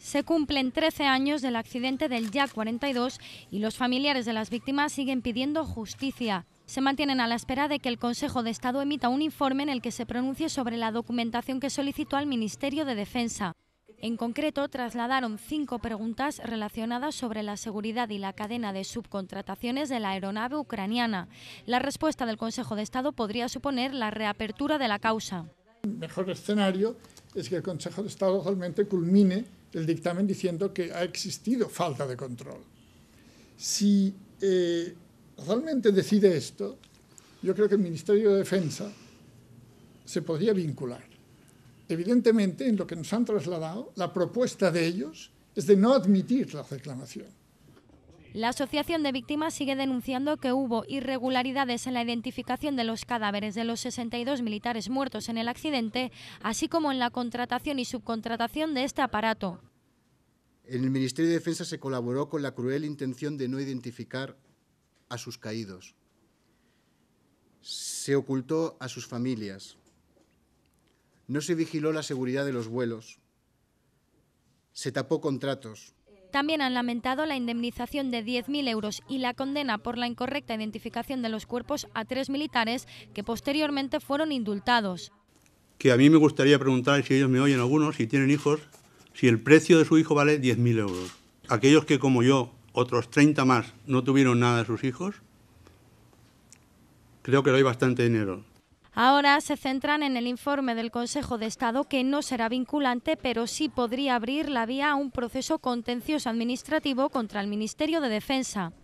Se cumplen 13 años del accidente del Ya 42 y los familiares de las víctimas siguen pidiendo justicia. Se mantienen a la espera de que el Consejo de Estado emita un informe en el que se pronuncie sobre la documentación que solicitó al Ministerio de Defensa. En concreto, trasladaron cinco preguntas relacionadas sobre la seguridad y la cadena de subcontrataciones de la aeronave ucraniana. La respuesta del Consejo de Estado podría suponer la reapertura de la causa. El mejor escenario es que el Consejo de Estado realmente culmine el dictamen diciendo que ha existido falta de control. Si eh, realmente decide esto, yo creo que el Ministerio de Defensa se podría vincular. Evidentemente, en lo que nos han trasladado, la propuesta de ellos es de no admitir la reclamación. La Asociación de Víctimas sigue denunciando que hubo irregularidades en la identificación de los cadáveres de los 62 militares muertos en el accidente, así como en la contratación y subcontratación de este aparato. En el Ministerio de Defensa se colaboró con la cruel intención de no identificar a sus caídos. Se ocultó a sus familias. No se vigiló la seguridad de los vuelos. Se tapó contratos también han lamentado la indemnización de 10.000 euros y la condena por la incorrecta identificación de los cuerpos a tres militares que posteriormente fueron indultados. Que a mí me gustaría preguntar, si ellos me oyen algunos, si tienen hijos, si el precio de su hijo vale 10.000 euros. Aquellos que, como yo, otros 30 más, no tuvieron nada de sus hijos, creo que le doy bastante dinero. Ahora se centran en el informe del Consejo de Estado que no será vinculante, pero sí podría abrir la vía a un proceso contencioso administrativo contra el Ministerio de Defensa.